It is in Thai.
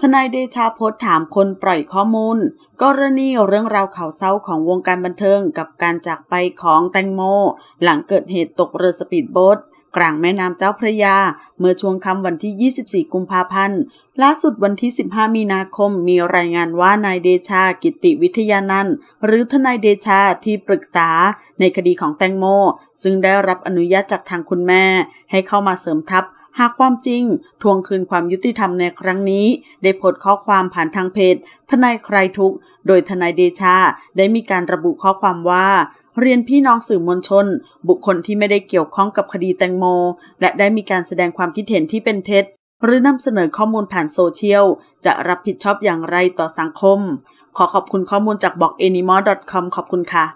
ทนายเดชาพศถามคนปล่อยข้อมูลกรณีเรื่องราวข่าวเศร้าของวงการบันเทิงกับการจากไปของแตงโมหลังเกิดเหตุตกเรือสปีดโบ๊ทกลางแม่น้ำเจ้าพระยาเมื่อช่วงค่ำวันที่ 24 กุมภาพันธ์ล่าสุดวันที่ 15 มีนาคมมีรายงานว่านายเดชากิติวิทยานันท์หรือทนายเดชาที่ปรึกษาในคดีของแตงโมซึ่งได้รับอนุญาตจากทางคุณแม่ให้เข้ามาเสริมทัพหากความจริงทวงคืนความยุติธรรมในครั้งนี้ ได้โพสข้อความผ่านทางเพจทนายใครทุก โดยทนายเดชา ได้มีการระบุข้อความว่า เรียนพี่น้องสื่อมวลชน บุคคลที่ไม่ได้เกี่ยวข้องกับคดีแตงโม และได้มีการแสดงความคิดเห็นที่เป็นเท็จ หรือนำเสนอข้อมูลผ่านโซเชียลจะรับผิดชอบอย่างไรต่อสังคม ขอขอบคุณข้อมูลจากบอกเอนิมอลคอมขอบคุณค่ะ